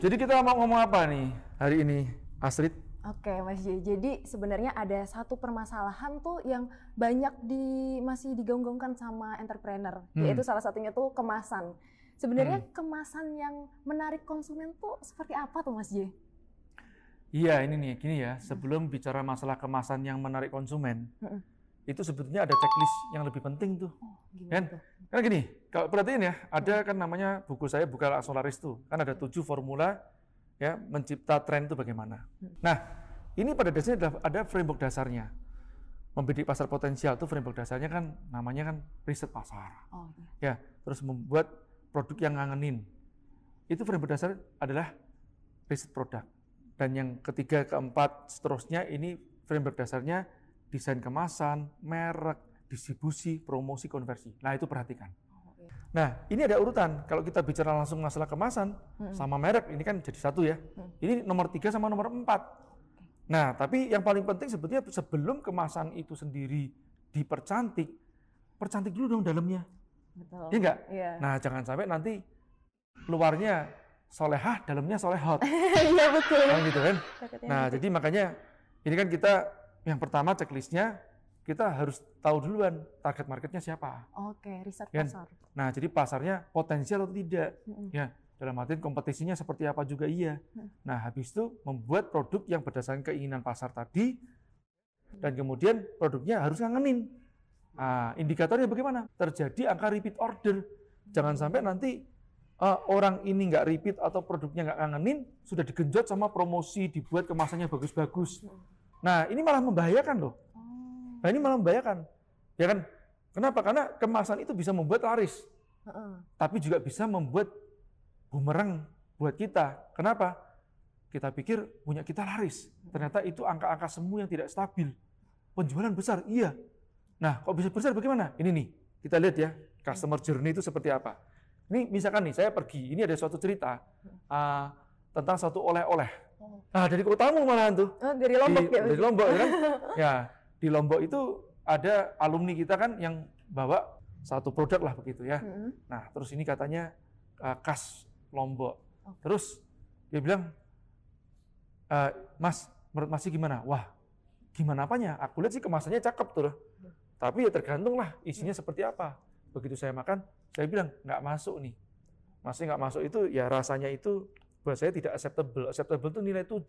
Jadi kita mau ngomong apa nih hari ini, Astrid? Oke, Mas J. Jadi sebenarnya ada satu permasalahan tuh yang banyak di masih digonggongkan sama entrepreneur, hmm. yaitu salah satunya tuh kemasan. Sebenarnya hmm. kemasan yang menarik konsumen tuh seperti apa tuh, Mas J? Iya, ini nih, gini ya. Sebelum bicara masalah kemasan yang menarik konsumen, hmm itu sebetulnya ada checklist yang lebih penting tuh. Oh, kan? kan Karena gini, kalau perhatiin ya, ada hmm. kan namanya buku saya buka Solaris tuh, kan ada hmm. tujuh formula ya mencipta tren itu bagaimana. Hmm. Nah, ini pada dasarnya ada framework dasarnya. Membidik pasar potensial itu framework dasarnya kan namanya kan riset pasar. Oh, iya. Ya, terus membuat produk yang ngangenin. Itu framework dasar adalah riset produk. Dan yang ketiga, keempat, seterusnya ini framework dasarnya desain kemasan, merek, distribusi, promosi, konversi. Nah, itu perhatikan. Nah, ini ada urutan. Kalau kita bicara langsung masalah kemasan hmm. sama merek, ini kan jadi satu ya. Hmm. Ini nomor tiga sama nomor empat. Nah, tapi yang paling penting sebetulnya sebelum kemasan itu sendiri dipercantik, percantik dulu dong dalamnya. Betul. Iya enggak? Iya. Nah, jangan sampai nanti luarnya solehah, dalamnya solehot. Iya betul. Nah, gitu kan. nah, jadi makanya ini kan kita yang pertama checklistnya kita harus tahu duluan target marketnya siapa. Oke, riset ya. pasar. Nah, jadi pasarnya potensial atau tidak. Mm -hmm. Ya, dalam arti kompetisinya seperti apa juga iya. Mm. Nah, habis itu membuat produk yang berdasarkan keinginan pasar tadi, dan kemudian produknya harus ngangenin. Nah, indikatornya bagaimana? Terjadi angka repeat order. Jangan mm. sampai nanti uh, orang ini nggak repeat atau produknya nggak ngangenin, sudah digenjot sama promosi, dibuat kemasannya bagus-bagus. Mm. Nah, ini malah membahayakan loh. Nah, ini malah membahayakan. Ya kan? Kenapa? Karena kemasan itu bisa membuat laris. Tapi juga bisa membuat bumerang buat kita. Kenapa? Kita pikir punya kita laris. Ternyata itu angka-angka semu yang tidak stabil. Penjualan besar, iya. Nah, kok bisa besar bagaimana? Ini nih, kita lihat ya, customer journey itu seperti apa. Ini misalkan nih, saya pergi, ini ada suatu cerita uh, tentang satu oleh-oleh Oh. Nah, dari kotamu malahan tuh. Oh, dari Lombok di, ya. Dari Lombok ya kan? ya, di Lombok itu ada alumni kita kan yang bawa satu produk lah begitu ya. Hmm. Nah, terus ini katanya uh, khas Lombok. Oh. Terus dia bilang, e, Mas, menurut Mas gimana? Wah, gimana apanya? Aku lihat sih kemasannya cakep tuh loh. Tapi ya tergantung lah isinya hmm. seperti apa. Begitu saya makan, saya bilang nggak masuk nih. Masih nggak masuk itu ya rasanya itu buat saya tidak acceptable. Acceptable itu nilai 7.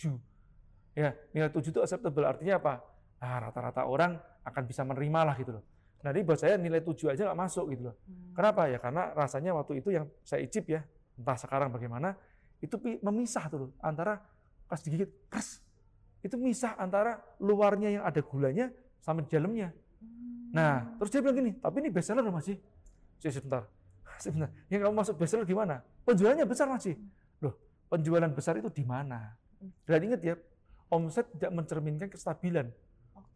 Ya, nilai 7 itu acceptable artinya apa? Nah, rata-rata orang akan bisa menerima lah gitu loh. Nah, jadi buat saya nilai 7 aja nggak masuk gitu loh. Hmm. Kenapa? Ya karena rasanya waktu itu yang saya icip ya, entah sekarang bagaimana, itu memisah tuh loh, antara pas digigit, kres, itu misah antara luarnya yang ada gulanya sama di dalamnya. Hmm. Nah, terus dia bilang gini, tapi ini best loh masih. Saya sebentar, sebentar. Yang kamu masuk best seller gimana? Penjualannya besar masih. Hmm. Loh, penjualan besar itu di mana. Mm. Dan ingat ya, omset tidak mencerminkan kestabilan.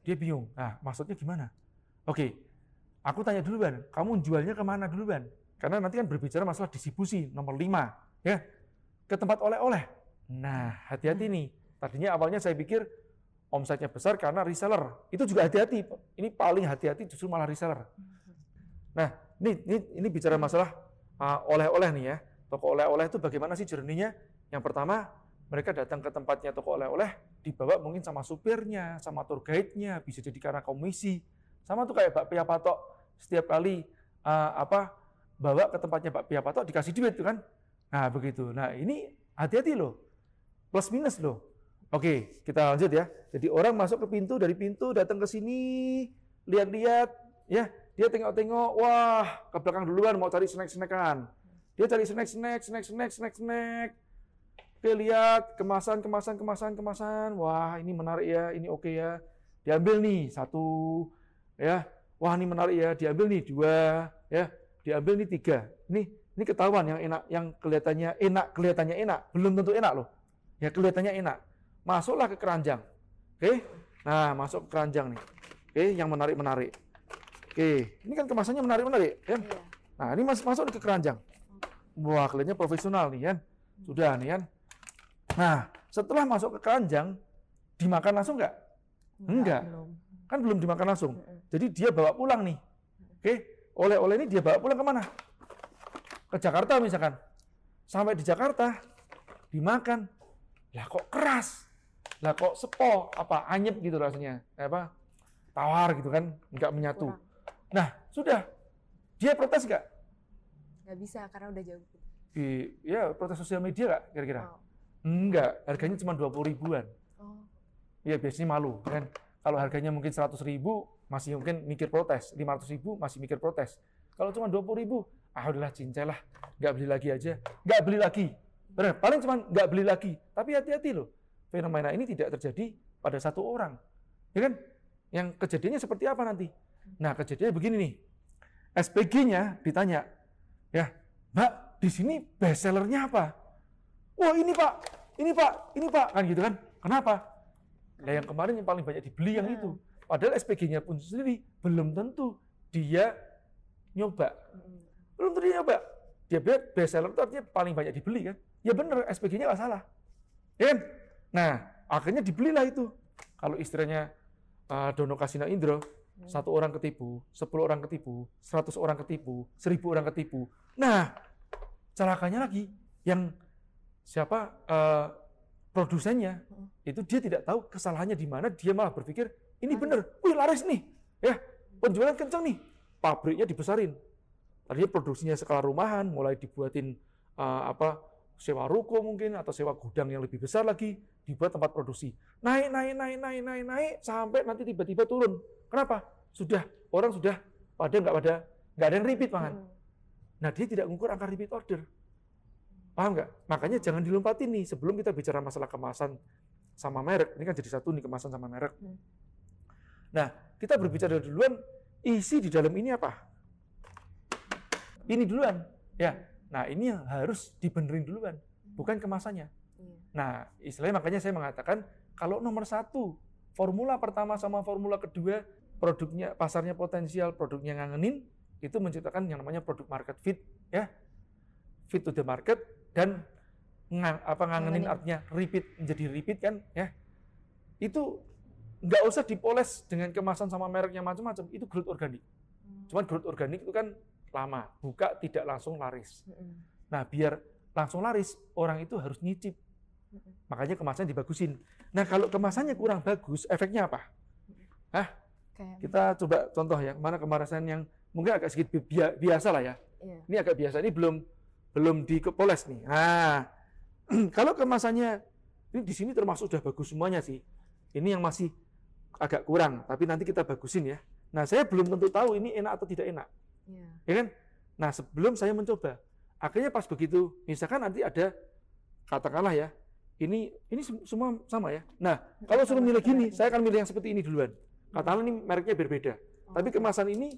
Dia bingung. Nah, maksudnya gimana? Oke, aku tanya dulu ban, kamu jualnya kemana dulu ban? Karena nanti kan berbicara masalah distribusi nomor 5 ya, ke tempat oleh-oleh. Nah, hati-hati mm. nih. Tadinya awalnya saya pikir omsetnya besar karena reseller. Itu juga hati-hati. Ini paling hati-hati justru malah reseller. Mm-hmm. Nah, ini ini, ini bicara masalah ah, oleh-oleh uh, nih ya. Toko oleh-oleh itu bagaimana sih jurninya? Yang pertama, mereka datang ke tempatnya toko oleh-oleh, dibawa mungkin sama supirnya, sama tour guide-nya, bisa jadi karena komisi. Sama tuh kayak Pak Pia Patok, setiap kali uh, apa bawa ke tempatnya Pak Pia Patok dikasih duit tuh kan. Nah, begitu. Nah, ini hati-hati loh. Plus minus loh. Oke, kita lanjut ya. Jadi orang masuk ke pintu, dari pintu datang ke sini, lihat-lihat, ya. Dia tengok-tengok, wah, ke belakang duluan mau cari snack-snackan. Dia cari snack-snack, snack-snack, snack-snack dia lihat kemasan, kemasan, kemasan, kemasan. Wah, ini menarik ya, ini oke ya. Diambil nih satu, ya. Wah, ini menarik ya. Diambil nih dua, ya. Diambil nih tiga. Ini ini ketahuan yang enak, yang kelihatannya enak, kelihatannya enak. Belum tentu enak loh. Ya kelihatannya enak. Masuklah ke keranjang. Oke. Nah, masuk ke keranjang nih. Oke, yang menarik-menarik. Oke, ini kan kemasannya menarik-menarik, ya Nah, ini masuk masuk ke keranjang. Hmm. Wah, kelihatannya profesional nih, ya Sudah nih, kan? Nah, setelah masuk ke keranjang, dimakan langsung nggak? Enggak. Belum. Kan belum dimakan langsung. Jadi dia bawa pulang nih. Oke, okay? oleh-oleh ini dia bawa pulang kemana? Ke Jakarta misalkan. Sampai di Jakarta, dimakan. Lah kok keras? Lah kok sepo? Apa anyep gitu rasanya? Eh, apa? Tawar gitu kan? Nggak menyatu. Kurang. Nah, sudah. Dia protes nggak? Nggak bisa, karena udah jauh. Di, ya, protes sosial media nggak kira-kira? Oh Enggak, harganya cuma dua puluh ribuan. Oh. Ya biasanya malu kan. Kalau harganya mungkin seratus ribu, masih mungkin mikir protes. ratus ribu, masih mikir protes. Kalau cuma dua puluh ribu, ah udahlah cincai lah. Nggak beli lagi aja. Nggak beli lagi. Benar, paling cuma nggak beli lagi. Tapi hati-hati loh. Fenomena ini tidak terjadi pada satu orang. Ya kan? Yang kejadiannya seperti apa nanti? Nah, kejadiannya begini nih. SPG-nya ditanya, ya, Mbak, di sini bestsellernya apa? wah ini pak, ini pak, ini pak, kan gitu kan. Kenapa? Nah yang kemarin yang paling banyak dibeli yang itu. Padahal SPG-nya pun sendiri belum tentu dia nyoba. Belum tentu dia nyoba. Dia best seller itu artinya paling banyak dibeli kan. Ya bener, SPG-nya nggak salah. Ya kan? Nah, akhirnya dibelilah itu. Kalau istrinya uh, eh, Dono Kasina Indro, hmm. satu orang ketipu, sepuluh orang ketipu, seratus orang ketipu, seribu orang ketipu. Nah, celakanya lagi, yang siapa uh, produsennya hmm. itu dia tidak tahu kesalahannya di mana dia malah berpikir ini hmm. benar wih laris nih ya penjualan kencang nih pabriknya dibesarin tadinya produksinya skala rumahan mulai dibuatin uh, apa sewa ruko mungkin atau sewa gudang yang lebih besar lagi dibuat tempat produksi naik naik naik naik naik naik sampai nanti tiba-tiba turun kenapa sudah orang sudah pada nggak pada nggak ada yang repeat hmm. nah dia tidak mengukur angka repeat order Paham nggak? Makanya jangan dilompati nih sebelum kita bicara masalah kemasan sama merek. Ini kan jadi satu nih kemasan sama merek. Hmm. Nah, kita berbicara duluan isi di dalam ini apa? Ini duluan, ya. Nah, ini yang harus dibenerin duluan, hmm. bukan kemasannya. Iya. Nah, istilahnya makanya saya mengatakan kalau nomor satu formula pertama sama formula kedua produknya pasarnya potensial, produknya ngangenin itu menciptakan yang namanya produk market fit, ya fit to the market dan ngang, apa ngangenin, ngangenin artinya repeat menjadi repeat kan ya itu nggak usah dipoles dengan kemasan sama mereknya macam-macam itu growth organik hmm. cuman growth organik itu kan lama buka tidak langsung laris hmm. nah biar langsung laris orang itu harus nyicip hmm. makanya kemasannya dibagusin nah kalau kemasannya kurang bagus efeknya apa hmm. Hah? kita coba contoh ya mana kemasan yang mungkin agak sedikit bi biasa lah ya yeah. ini agak biasa ini belum belum dikepoles nih. Nah, kalau kemasannya ini di sini termasuk sudah bagus semuanya sih. Ini yang masih agak kurang, tapi nanti kita bagusin ya. Nah, saya belum tentu tahu ini enak atau tidak enak. Ya, ya kan? Nah, sebelum saya mencoba, akhirnya pas begitu, misalkan nanti ada katakanlah ya, ini ini semua sama ya. Nah, kalau suruh milih gini, saya akan milih yang seperti ini duluan. Katakanlah ini mereknya berbeda, tapi oh. kemasan ini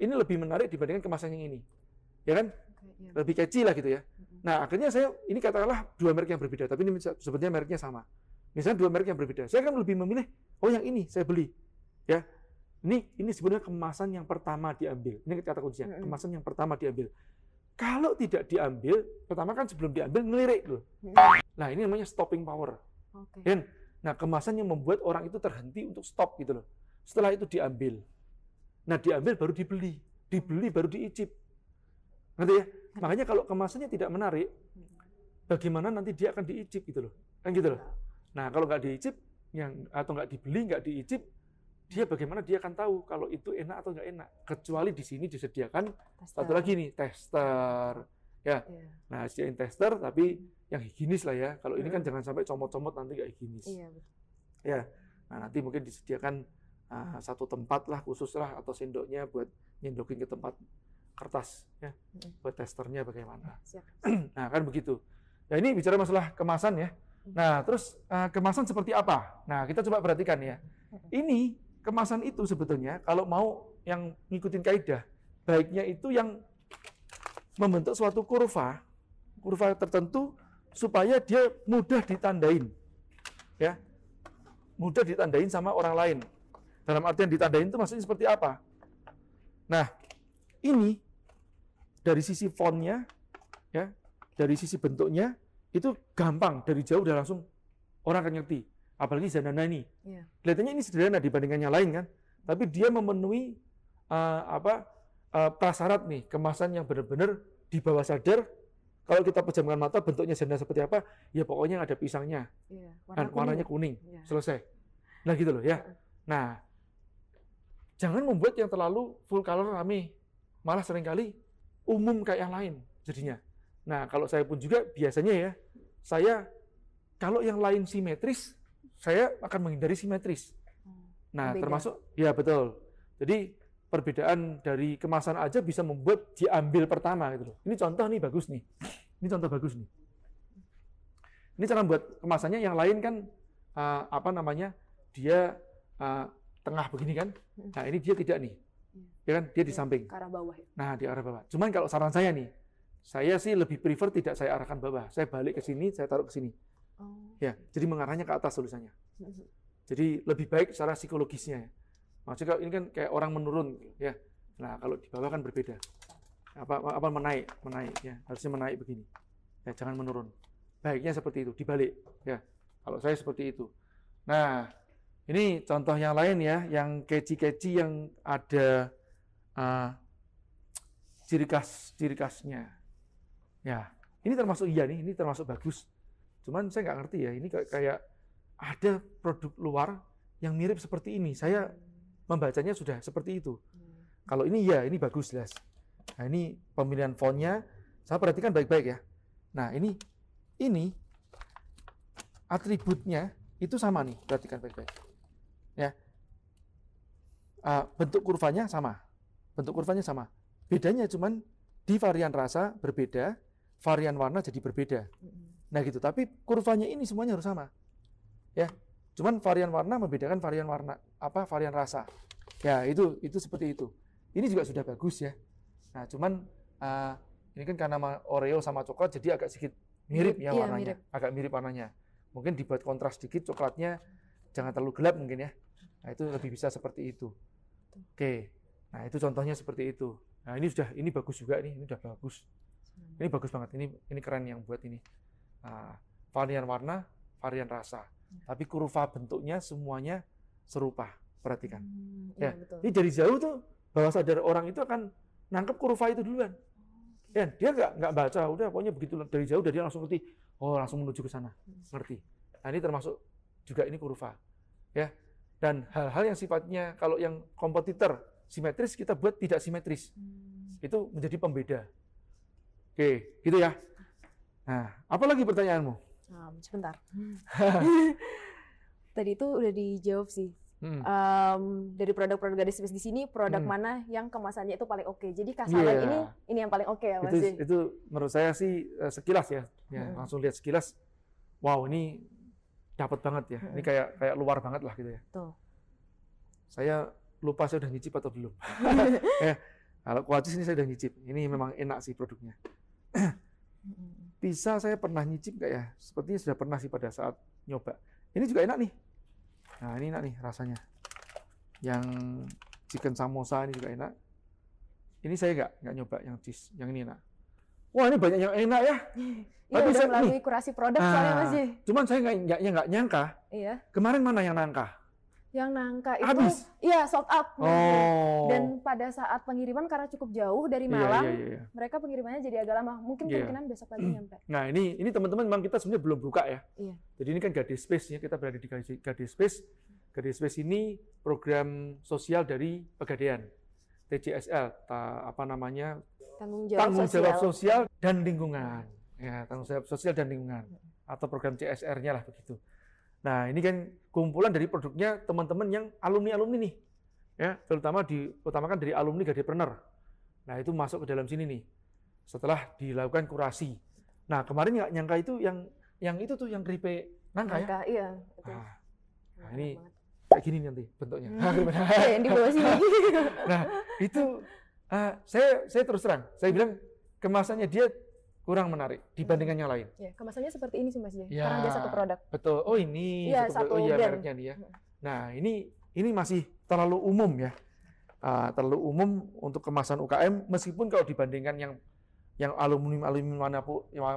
ini lebih menarik dibandingkan kemasan yang ini. Ya kan? ya. lebih kecil lah gitu ya. Nah akhirnya saya ini katakanlah dua merek yang berbeda, tapi ini sebenarnya mereknya sama. Misalnya dua merek yang berbeda, saya kan lebih memilih oh yang ini saya beli, ya. Ini ini sebenarnya kemasan yang pertama diambil. Ini kata kuncinya, kemasan yang pertama diambil. Kalau tidak diambil, pertama kan sebelum diambil ngelirik loh. Nah ini namanya stopping power. Okay. Dan, nah kemasan yang membuat orang itu terhenti untuk stop gitu loh. Setelah itu diambil. Nah diambil baru dibeli, dibeli baru diicip. Nanti ya? Makanya kalau kemasannya tidak menarik, hmm. bagaimana nanti dia akan diicip gitu loh. Kan gitu loh. Iya. Nah, kalau nggak diicip yang atau nggak dibeli, nggak diicip, dia hmm. bagaimana dia akan tahu kalau itu enak atau nggak enak. Kecuali di sini disediakan tester. satu lagi nih, tester. Ya. Yeah. Nah, siain tester tapi hmm. yang higienis lah ya. Kalau ini kan jangan sampai comot-comot nanti nggak higienis. Iya, yeah, Ya. Nah, nanti mungkin disediakan uh, satu tempat lah khusus lah atau sendoknya buat nyendokin ke tempat kertas ya buat testernya bagaimana siap, nah kan begitu ya ini bicara masalah kemasan ya nah terus eh, kemasan seperti apa nah kita coba perhatikan ya ini kemasan itu sebetulnya kalau mau yang ngikutin kaidah baiknya itu yang membentuk suatu kurva kurva tertentu supaya dia mudah ditandain ya mudah ditandain sama orang lain dalam artian ditandain itu maksudnya seperti apa nah ini dari sisi fontnya, ya, dari sisi bentuknya itu gampang dari jauh udah langsung orang akan ngerti. Apalagi Zanana ini, yeah. kelihatannya ini sederhana dibandingkan yang lain kan, tapi dia memenuhi uh, apa uh, prasyarat nih kemasan yang benar-benar di bawah sadar. Kalau kita pejamkan mata bentuknya zanana seperti apa, ya pokoknya ada pisangnya yeah. Warna dan kuning. warnanya kuning, yeah. selesai. Nah gitu loh ya. Iya. Nah jangan membuat yang terlalu full color rame, malah seringkali umum kayak yang lain jadinya. Nah, kalau saya pun juga biasanya ya, saya kalau yang lain simetris, saya akan menghindari simetris. Hmm, nah, Beda. termasuk ya betul. Jadi perbedaan dari kemasan aja bisa membuat diambil pertama gitu loh. Ini contoh nih bagus nih. Ini contoh bagus nih. Ini cara buat kemasannya yang lain kan uh, apa namanya? Dia uh, tengah begini kan. Hmm. Nah, ini dia tidak nih. Ya kan? Dia di iya, samping. Ke arah bawah. Ya? Nah, di arah bawah. Cuman kalau saran saya nih, saya sih lebih prefer tidak saya arahkan bawah. Saya balik ke sini, saya taruh ke sini. Oh. Ya, jadi mengarahnya ke atas tulisannya. Jadi lebih baik secara psikologisnya ya. Maksudnya kalau ini kan kayak orang menurun ya. Nah, kalau di bawah kan berbeda. Apa apa menaik, menaik ya. Harusnya menaik begini. Ya, jangan menurun. Baiknya seperti itu, dibalik ya. Kalau saya seperti itu. Nah, ini contoh yang lain ya, yang keci-keci yang ada uh, ciri khas ciri khasnya. Ya, ini termasuk iya nih, ini termasuk bagus. Cuman saya nggak ngerti ya, ini kayak ada produk luar yang mirip seperti ini. Saya membacanya sudah seperti itu. Hmm. Kalau ini ya, ini bagus jelas. Nah, ini pemilihan fontnya, saya perhatikan baik-baik ya. Nah, ini ini atributnya itu sama nih, perhatikan baik-baik ya uh, bentuk kurvanya sama bentuk kurvanya sama bedanya cuman di varian rasa berbeda varian warna jadi berbeda nah gitu tapi kurvanya ini semuanya harus sama ya cuman varian warna membedakan varian warna apa varian rasa ya itu itu seperti itu ini juga sudah bagus ya nah cuman uh, ini kan karena Oreo sama coklat jadi agak sedikit mirip ya iya, warnanya iya, mirip. agak mirip warnanya mungkin dibuat kontras sedikit coklatnya jangan terlalu gelap mungkin ya Nah, itu lebih bisa seperti itu. Oke. Nah, itu contohnya seperti itu. Nah, ini sudah ini bagus juga nih, ini sudah bagus. Ini bagus banget. Ini ini keren yang buat ini. Nah, varian warna, varian rasa. Iya. Tapi kurva bentuknya semuanya serupa. Perhatikan. Hmm, ya. ya. Betul. Jadi dari jauh tuh bahwa sadar orang itu akan nangkep kurva itu duluan. Oh, ya, dia nggak nggak baca, udah pokoknya begitu dari jauh dari dia langsung ngerti. Oh, langsung menuju ke sana. Hmm. Ngerti. Nah, ini termasuk juga ini kurva. Ya, dan hal-hal yang sifatnya kalau yang kompetitor simetris kita buat tidak simetris. Hmm. Itu menjadi pembeda. Oke, gitu ya. Nah, apa lagi pertanyaanmu? Um, sebentar. Hmm. Tadi itu udah dijawab sih. Hmm. Um, dari produk-produk garis Space di sini, produk hmm. mana yang kemasannya itu paling oke? Okay? Jadi kasaran yeah. ini ini yang paling oke okay ya Mas? Itu, itu menurut saya sih eh, sekilas ya. ya hmm. Langsung lihat sekilas, wow ini dapat banget ya. Ini kayak kayak luar banget lah gitu ya. Tuh. Saya lupa saya udah nyicip atau belum. ya, kalau kuacis ini saya udah nyicip. Ini memang enak sih produknya. Bisa saya pernah nyicip nggak ya? Sepertinya sudah pernah sih pada saat nyoba. Ini juga enak nih. Nah ini enak nih rasanya. Yang chicken samosa ini juga enak. Ini saya nggak nggak nyoba yang cheese. Yang ini enak wah ini banyak yang enak ya. Iya, Tapi iya, saya, melalui kurasi produk nah, soalnya Mas Cuman saya nggak ya, nyangka. Iya. Kemarin mana yang nangka? Yang nangka itu Habis. iya sold out. Oh. Dan pada saat pengiriman karena cukup jauh dari iya, Malang, iya, iya, iya. mereka pengirimannya jadi agak lama. Mungkin iya. kemungkinan besok pagi nyampe. Nah, ini ini teman-teman memang kita sebenarnya belum buka ya. Iya. Jadi ini kan Gade Space ya, kita berada di Gade Space. Gade Space ini program sosial dari Pegadaian. TCSL, ta, apa namanya, tanggung jawab, tanggung sosial. jawab sosial dan lingkungan. Ya, tanggung jawab sosial dan lingkungan atau program CSR-nya lah begitu. Nah, ini kan kumpulan dari produknya teman-teman yang alumni-alumni nih. Ya, terutama diutamakan dari alumni Gadepreneur. Nah, itu masuk ke dalam sini nih. Setelah dilakukan kurasi. Nah, kemarin nggak nyangka itu yang yang itu tuh yang kripe nangka, nangka ya. iya. Nah, nah, ini banget. kayak gini nanti bentuknya. Hmm. Iya, nah, itu Uh, saya saya terus terang, saya bilang kemasannya dia kurang menarik dibandingkan yang lain. Ya, kemasannya seperti ini sih Mas ya. ya Karena dia satu produk. Betul. Oh ini ya, satu, satu oh iya mereknya dia. Nah, ini ini masih terlalu umum ya. Uh, terlalu umum untuk kemasan UKM meskipun kalau dibandingkan yang yang aluminium aluminium warna apa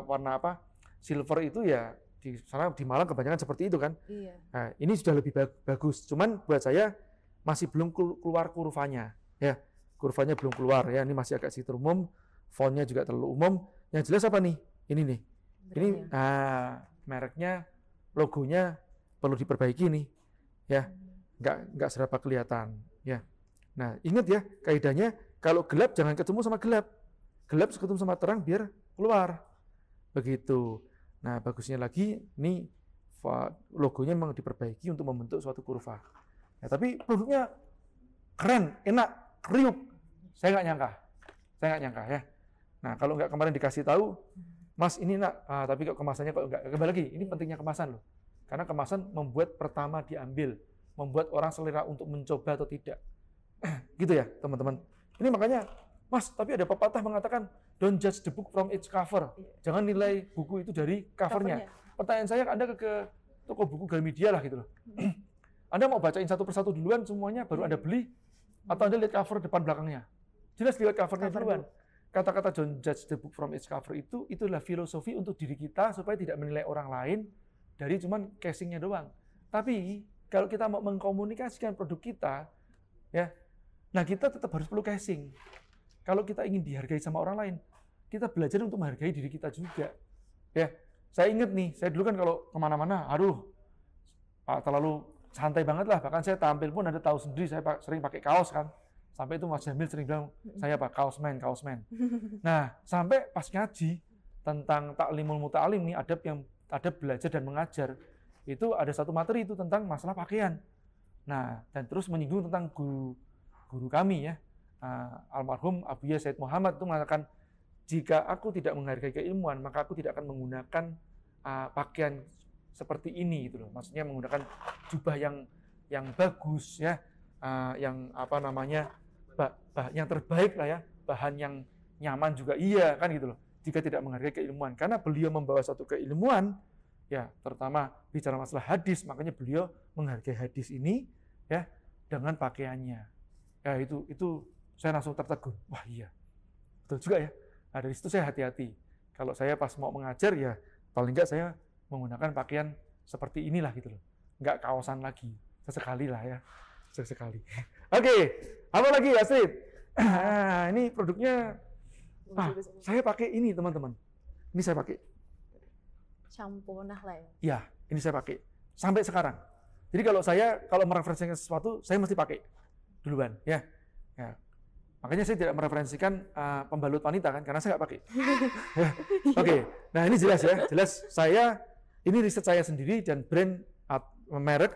warna apa? silver itu ya di sana di Malang kebanyakan seperti itu kan. Iya. Nah, ini sudah lebih bagus. Cuman buat saya masih belum keluar kurvanya ya kurvanya belum keluar ya. Ini masih agak situ umum, fontnya juga terlalu umum. Yang jelas apa nih? Ini nih. Ini ya? ah, mereknya, logonya perlu diperbaiki nih. Ya. Nggak nggak serapa kelihatan, ya. Nah, ingat ya kaidahnya kalau gelap jangan ketemu sama gelap. Gelap ketemu sama terang biar keluar. Begitu. Nah, bagusnya lagi ini logonya memang diperbaiki untuk membentuk suatu kurva. Ya, tapi produknya keren, enak, kriuk, saya nggak nyangka. Saya nggak nyangka ya. Nah, kalau nggak kemarin dikasih tahu, Mas ini nak, ah, tapi kok kemasannya kok nggak kembali lagi. Ini pentingnya kemasan loh. Karena kemasan membuat pertama diambil, membuat orang selera untuk mencoba atau tidak. gitu ya, teman-teman. Ini makanya, Mas, tapi ada pepatah mengatakan, don't judge the book from its cover. Jangan nilai buku itu dari covernya. covernya. Pertanyaan saya, Anda ke, ke toko buku Gramedia lah gitu loh. anda mau bacain satu persatu duluan semuanya, baru Anda beli, atau Anda lihat cover depan belakangnya? Jelas lihat covernya cover duluan. Kata-kata John judge the book from its cover itu, itulah filosofi untuk diri kita supaya tidak menilai orang lain dari cuman casingnya doang. Tapi kalau kita mau mengkomunikasikan produk kita, ya, nah kita tetap harus perlu casing. Kalau kita ingin dihargai sama orang lain, kita belajar untuk menghargai diri kita juga. Ya, saya ingat nih, saya dulu kan kalau kemana-mana, aduh, terlalu santai banget lah. Bahkan saya tampil pun ada tahu sendiri, saya sering pakai kaos kan Sampai itu Mas Jamil sering bilang, saya apa? kaosman men Nah, sampai pas ngaji tentang taklimul muta'alim nih, adab yang adab belajar dan mengajar, itu ada satu materi itu tentang masalah pakaian. Nah, dan terus menyinggung tentang guru guru kami ya, ah, almarhum almarhum Abuya Said Muhammad itu mengatakan, jika aku tidak menghargai keilmuan, maka aku tidak akan menggunakan uh, pakaian seperti ini gitu loh. Maksudnya menggunakan jubah yang yang bagus ya, uh, yang apa namanya bah, bah, yang terbaik lah ya, bahan yang nyaman juga iya kan gitu loh. Jika tidak menghargai keilmuan, karena beliau membawa satu keilmuan, ya terutama bicara masalah hadis, makanya beliau menghargai hadis ini ya dengan pakaiannya. Ya itu itu saya langsung tertegun. Wah iya, betul juga ya. Nah, dari situ saya hati-hati. Kalau saya pas mau mengajar ya paling nggak saya menggunakan pakaian seperti inilah gitu loh. Nggak kaosan lagi, sesekali lah ya, sesekali okay. apa lagi ya Astrid? Ah, ini produknya ah, saya pakai ini teman-teman. Ini saya pakai. nah lah ya. Iya, ini saya pakai sampai sekarang. Jadi kalau saya kalau mereferensikan sesuatu, saya mesti pakai duluan, ya. ya. Makanya saya tidak mereferensikan uh, pembalut wanita kan, karena saya nggak pakai. Ya. Oke, okay. nah ini jelas ya, jelas saya ini riset saya sendiri dan brand merek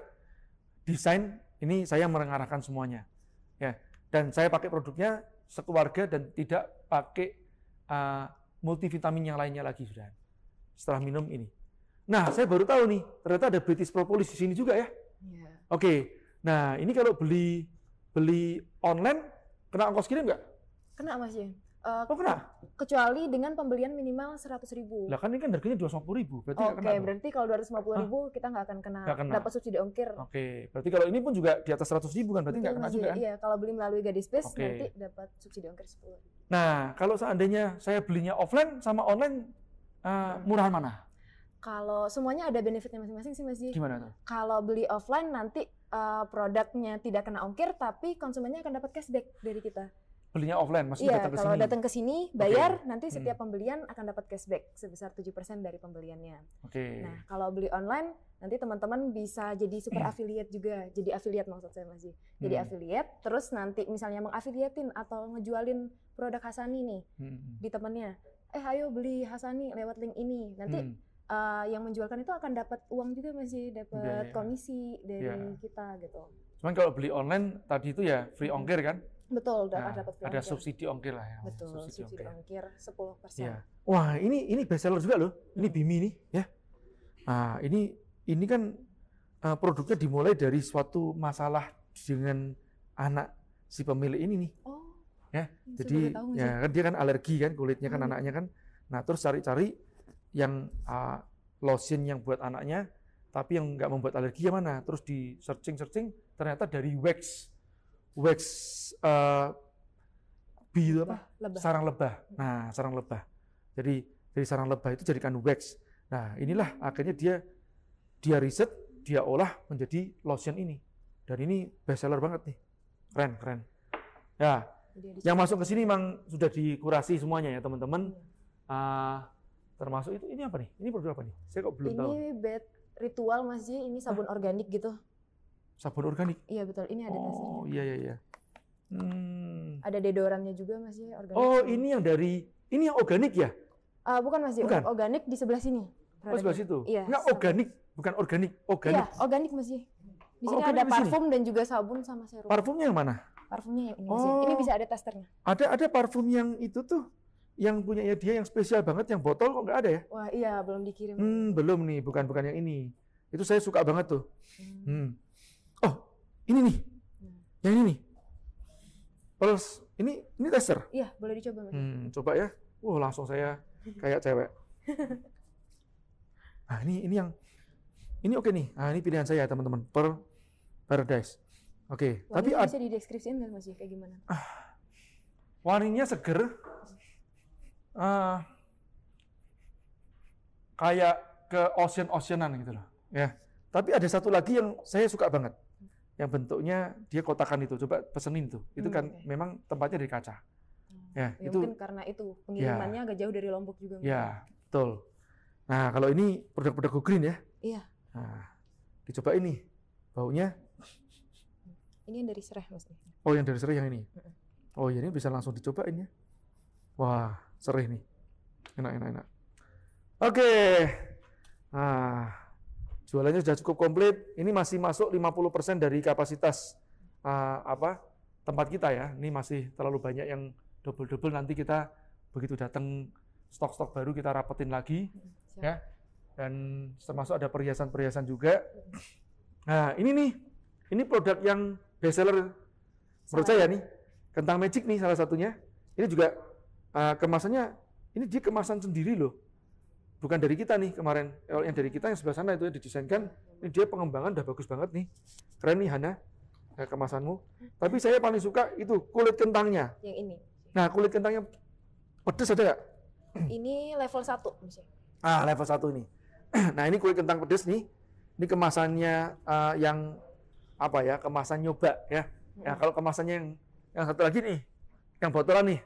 desain ini saya mengarahkan semuanya. Ya, dan saya pakai produknya sekeluarga dan tidak pakai uh, multivitamin yang lainnya lagi sudah. Setelah minum ini. Nah, saya baru tahu nih, ternyata ada British Propolis di sini juga ya. Yeah. Oke. Okay. Nah, ini kalau beli beli online kena ongkos kirim nggak? Kena Mas Jim. Uh, pernah? Kecuali dengan pembelian minimal seratus ribu. Lah kan ini kan harganya dua ratus puluh ribu, berarti Oke, okay, berarti kalau dua ratus lima puluh ribu kita nggak akan kena, kena. dapat subsidi ongkir. Oke, okay. berarti kalau ini pun juga di atas seratus ribu kan, berarti nggak kena juga kan? Iya, kalau beli melalui Gadis Plus okay. nanti dapat subsidi ongkir sepuluh. Nah, kalau seandainya saya belinya offline sama online, uh, murahan mana? Kalau semuanya ada benefitnya masing-masing sih Mas Gimana tuh? Kalau beli offline nanti uh, produknya tidak kena ongkir, tapi konsumennya akan dapat cashback dari kita belinya offline maksudnya yeah, datang ke sini. kalau datang ke sini bayar okay. nanti hmm. setiap hmm. pembelian akan dapat cashback sebesar 7% dari pembeliannya. Oke. Okay. Nah, kalau beli online nanti teman-teman bisa jadi super hmm. affiliate juga. Jadi affiliate maksud saya masih. Jadi hmm. affiliate terus nanti misalnya mengafiliatin atau ngejualin produk Hasani nih hmm. di temannya. Eh, ayo beli Hasani lewat link ini. Nanti hmm uh, yang menjualkan itu akan dapat uang juga masih dapat yeah, yeah. komisi dari yeah. kita gitu. Cuman kalau beli online tadi itu ya free hmm. ongkir kan? Betul, nah, dapat ada subsidi ongkir lah ya. Betul, subsidi, subsidi ongkir. ongkir 10%. Ya. Wah, ini ini best seller juga loh. Ini hmm. Bimi nih, ya. Nah, ini ini kan eh, produknya dimulai dari suatu masalah dengan anak si pemilik ini nih. Oh. Ya, jadi ya kan dia kan alergi kan kulitnya kan hmm. anaknya kan. Nah, terus cari-cari yang uh, lotion yang buat anaknya tapi yang nggak membuat alergi yang mana? Terus di searching-searching ternyata dari wax wax uh, eh, bi apa? Lebah. Sarang lebah. Nah, sarang lebah. Jadi dari sarang lebah itu jadikan wax. Nah, inilah akhirnya dia dia riset, dia olah menjadi lotion ini. Dan ini best seller banget nih. Keren, keren. Ya. Yang masuk ke sini memang sudah dikurasi semuanya ya, teman-teman. Uh, termasuk itu ini apa nih? Ini produk apa nih? Saya kok belum ini tahu. Ini bed ritual Mas ini sabun ah. organik gitu. Sabun organik? Iya betul, ini ada dasarnya. Oh iya iya iya. Hmm. Ada deodorannya juga masih organik. Oh, ini yang dari ini yang organik ya? Uh, bukan masih bukan. organik di sebelah sini. Oh, sebelah situ. Iya. Enggak organik, bukan organik, organik. Iya, organik masih. Di oh, sini oh, ada parfum dan juga sabun sama serum. Parfumnya yang mana? Parfumnya yang ini. Oh, ini bisa ada testernya. Ada ada parfum yang itu tuh yang punya ya dia yang spesial banget yang botol kok nggak ada ya? Wah, iya, belum dikirim. Hmm, belum nih, bukan bukan yang ini. Itu saya suka banget tuh. Hmm. hmm oh ini nih hmm. yang ini nih Pulse ini ini tester iya boleh dicoba mas hmm, coba ya wah uh, langsung saya kayak cewek nah ini ini yang ini oke nih nah ini pilihan saya teman-teman per paradise oke okay. tapi bisa di dideskripsikan nggak mas ya? kayak gimana ah, seger ah, kayak ke ocean oceanan gitu loh ya tapi ada satu lagi yang saya suka banget yang bentuknya dia kotakan itu coba pesenin tuh itu hmm, kan memang tempatnya dari kaca hmm. ya, ya itu mungkin karena itu pengirimannya ya, agak jauh dari lombok juga mungkin. Ya, ya? betul nah kalau ini produk-produk go green ya iya nah dicoba ini baunya ini yang dari serai mas oh yang dari serai yang ini oh ya ini bisa langsung dicobain ya wah serai nih enak enak enak oke okay. nah Jualannya sudah cukup komplit. Ini masih masuk 50% dari kapasitas uh, apa tempat kita ya. Ini masih terlalu banyak yang double-double nanti kita begitu datang stok-stok baru kita rapetin lagi ya. Dan termasuk ada perhiasan-perhiasan juga. Nah, ini nih. Ini produk yang best seller menurut saya nih. Kentang Magic nih salah satunya. Ini juga uh, kemasannya ini dia kemasan sendiri loh bukan dari kita nih kemarin eh, yang dari kita yang sebelah sana itu ya didesainkan ini dia pengembangan udah bagus banget nih keren nih Hana nah, kemasanmu tapi saya paling suka itu kulit kentangnya yang ini nah kulit kentangnya pedes ada nggak ini level satu misalnya ah level satu ini nah ini kulit kentang pedes nih ini kemasannya uh, yang apa ya kemasan nyoba ya hmm. ya kalau kemasannya yang yang satu lagi nih yang botolan nih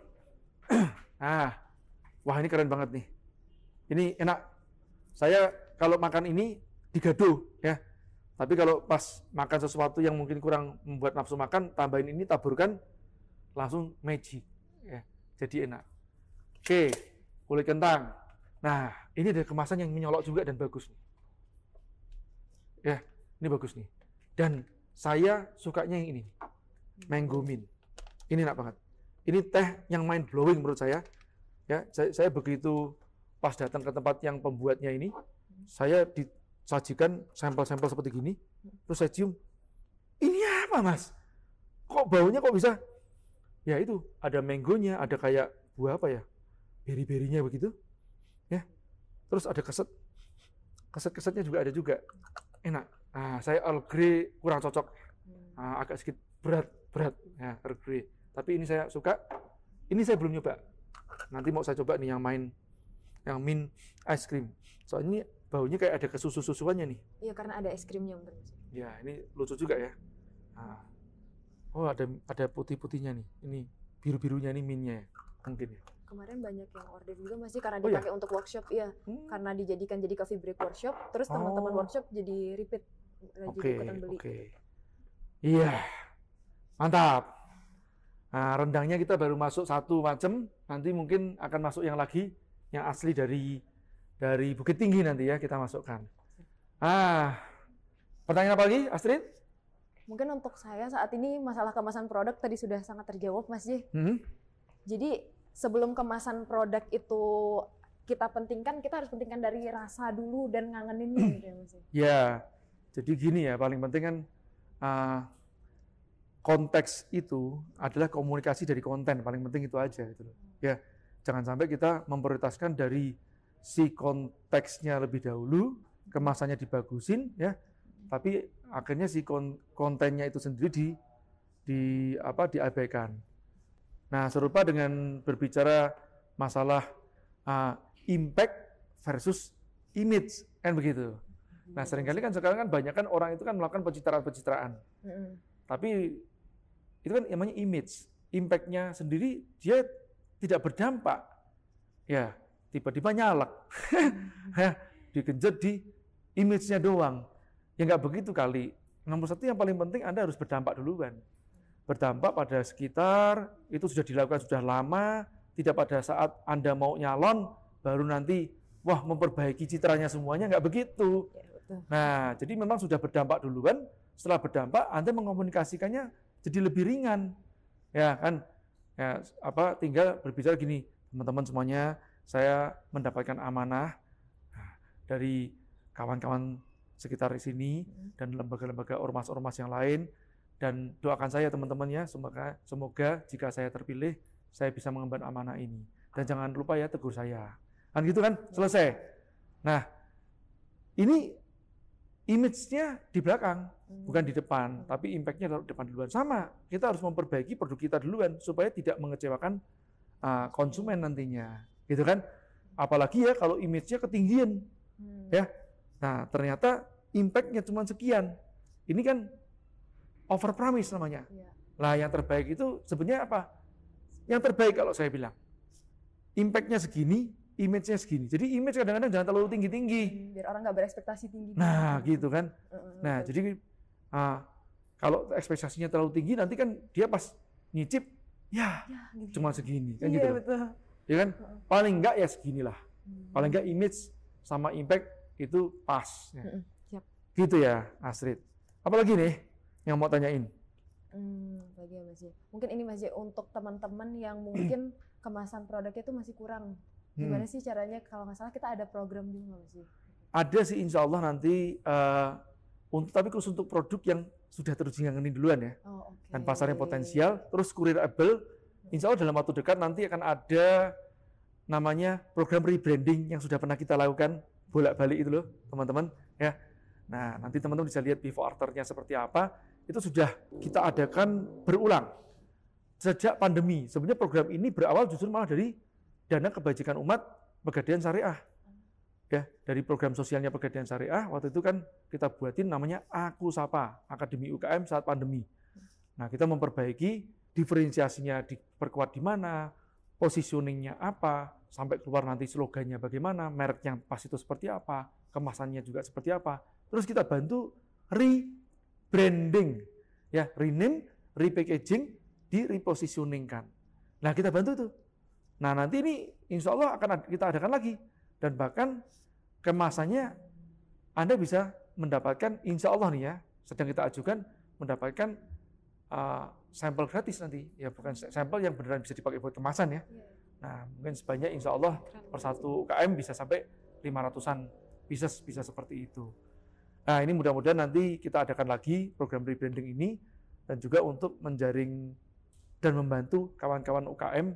nah wah ini keren banget nih ini enak. Saya kalau makan ini digado ya. Tapi kalau pas makan sesuatu yang mungkin kurang membuat nafsu makan, tambahin ini taburkan langsung magic ya. Jadi enak. Oke, kulit kentang. Nah, ini ada kemasan yang menyolok juga dan bagus Ya, ini bagus nih. Dan saya sukanya yang ini. Mango mint. Ini enak banget. Ini teh yang mind blowing menurut saya. Ya, saya, saya begitu pas datang ke tempat yang pembuatnya ini, saya disajikan sampel-sampel seperti gini, terus saya cium, ini apa mas? Kok baunya kok bisa? Ya itu, ada manggonya, ada kayak buah apa ya, beri-berinya begitu, ya. Terus ada keset, keset-kesetnya juga ada juga, enak. Nah, saya Earl Grey kurang cocok, nah, agak sedikit berat, berat, ya Earl Grey. Tapi ini saya suka, ini saya belum nyoba. Nanti mau saya coba nih yang main yang min ice cream. Soalnya ini baunya kayak ada kesusu-susuannya nih. Iya, karena ada es krimnya bener. Ya, ini lucu juga ya. Nah. Oh, ada ada putih-putihnya nih. Ini biru-birunya nih minnya ya. Mungkin ya. Kemarin banyak yang order juga masih karena dipakai oh, iya? untuk workshop, ya. Hmm. Karena dijadikan jadi coffee break workshop, terus teman-teman oh. workshop jadi repeat lagi okay, ikutan beli. Oke. Okay. Iya. Mantap. Nah, rendangnya kita baru masuk satu macam, nanti mungkin akan masuk yang lagi yang asli dari dari Bukit Tinggi nanti ya kita masukkan. Ah, pertanyaan apa lagi, Astrid? Mungkin untuk saya saat ini masalah kemasan produk tadi sudah sangat terjawab, Mas J. Hmm? Jadi sebelum kemasan produk itu kita pentingkan, kita harus pentingkan dari rasa dulu dan ngangenin gitu ya, Mas J. Ya, jadi gini ya, paling penting kan uh, konteks itu adalah komunikasi dari konten, paling penting itu aja gitu loh. Hmm. Ya Jangan sampai kita memprioritaskan dari si konteksnya lebih dahulu, kemasannya dibagusin ya, tapi akhirnya si kontennya itu sendiri di di apa diabaikan. Nah, serupa dengan berbicara masalah uh, impact versus image kan begitu. Nah, seringkali kan sekarang kan banyak kan orang itu kan melakukan pencitraan-pencitraan. Tapi itu kan namanya image. impactnya sendiri dia tidak berdampak, ya tiba-tiba nyalek. Hmm. ya, di image-nya doang. Ya enggak begitu kali. Nomor satu yang paling penting Anda harus berdampak duluan. Berdampak pada sekitar, itu sudah dilakukan sudah lama, tidak pada saat Anda mau nyalon, baru nanti, wah memperbaiki citranya semuanya, enggak begitu. Ya, nah, jadi memang sudah berdampak duluan, setelah berdampak Anda mengkomunikasikannya jadi lebih ringan. Ya kan, ya, apa tinggal berbicara gini, teman-teman semuanya, saya mendapatkan amanah nah, dari kawan-kawan sekitar sini hmm. dan lembaga-lembaga ormas-ormas yang lain dan doakan saya teman teman ya semoga semoga jika saya terpilih saya bisa mengemban amanah ini dan jangan lupa ya tegur saya kan gitu kan selesai nah ini image-nya di belakang, hmm. bukan di depan, hmm. tapi impact-nya di depan duluan. Sama, kita harus memperbaiki produk kita duluan supaya tidak mengecewakan uh, konsumen nantinya, gitu kan? Apalagi ya kalau image-nya ketinggian, hmm. ya. Nah, ternyata impact-nya cuma sekian. Ini kan over promise namanya. Ya. Lah yang terbaik itu sebenarnya apa? Yang terbaik kalau saya bilang, impact-nya segini, image-nya segini. Jadi image kadang-kadang jangan terlalu tinggi-tinggi. Hmm, biar orang nggak berekspektasi tinggi. Nah, gitu, kan. Hmm, nah, betul. jadi uh, kalau ekspektasinya terlalu tinggi nanti kan dia pas nyicip ya, ya gitu. cuma segini kan iya, gitu. Betul. Ya kan? Paling enggak ya seginilah. Hmm. Paling enggak image sama impact itu pas. Ya. Hmm, yep. Gitu ya, Astrid. Apalagi nih yang mau tanyain? Hmm, bagi ya, Mas sih? Ya. Mungkin ini masih ya, untuk teman-teman yang mungkin kemasan produknya itu masih kurang Gimana hmm. sih caranya kalau nggak salah kita ada program juga nggak sih? Ada sih insya Allah nanti uh, untuk tapi khusus untuk produk yang sudah terus ini duluan ya. Oh, okay. Dan pasarnya potensial, terus kurirable. Insya Allah dalam waktu dekat nanti akan ada namanya program rebranding yang sudah pernah kita lakukan bolak-balik itu loh teman-teman ya. Nah nanti teman-teman bisa lihat before afternya seperti apa. Itu sudah kita adakan berulang sejak pandemi. Sebenarnya program ini berawal justru malah dari dana kebajikan umat pegadaian syariah. Ya, dari program sosialnya pegadaian syariah waktu itu kan kita buatin namanya Aku Sapa, Akademi UKM saat pandemi. Nah, kita memperbaiki diferensiasinya diperkuat di mana, positioningnya apa, sampai keluar nanti slogannya bagaimana, merek yang pas itu seperti apa, kemasannya juga seperti apa. Terus kita bantu rebranding, ya rename, repackaging, repositioningkan Nah kita bantu tuh Nah nanti ini insya Allah akan kita adakan lagi. Dan bahkan kemasannya Anda bisa mendapatkan insya Allah nih ya, sedang kita ajukan mendapatkan uh, sampel gratis nanti. Ya bukan sampel yang beneran bisa dipakai buat kemasan ya. Iya. Nah mungkin sebanyak insya Allah per satu UKM bisa sampai 500-an bisa bisa seperti itu. Nah ini mudah-mudahan nanti kita adakan lagi program rebranding ini dan juga untuk menjaring dan membantu kawan-kawan UKM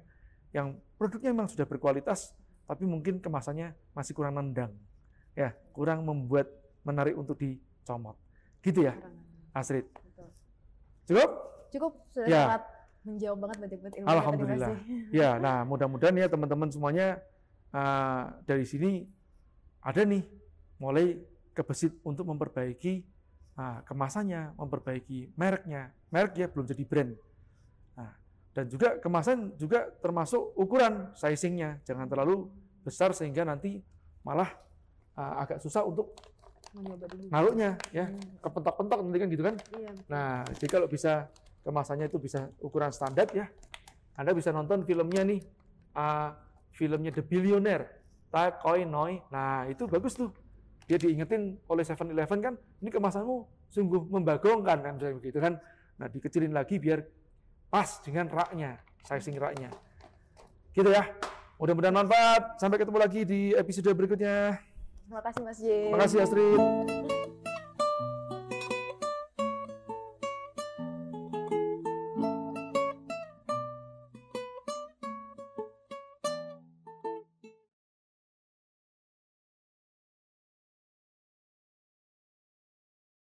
yang produknya memang sudah berkualitas, tapi mungkin kemasannya masih kurang nendang, ya kurang membuat menarik untuk dicomot. Gitu ya, Astrid. Cukup? Cukup sudah ya. sangat menjawab banget banyak banget ilmu. Alhamdulillah. Ya, nah mudah-mudahan ya teman-teman semuanya uh, dari sini ada nih mulai kebesit untuk memperbaiki uh, kemasannya, memperbaiki mereknya. Merek ya belum jadi brand dan juga kemasan juga termasuk ukuran sizingnya, jangan terlalu besar sehingga nanti malah uh, agak susah untuk naruhnya ya kepentok-pentok nanti kan gitu kan. Iya, nah jadi kalau bisa kemasannya itu bisa ukuran standar ya, Anda bisa nonton filmnya nih uh, filmnya The Billionaire, Takoi Noi, nah itu bagus tuh dia diingetin oleh Seven eleven kan, ini kemasanmu sungguh membagongkan kan begitu kan. Nah dikecilin lagi biar pas dengan raknya, sizing raknya. Gitu ya. Mudah-mudahan manfaat. Sampai ketemu lagi di episode berikutnya. Terima kasih Mas J. Terima kasih Astrid.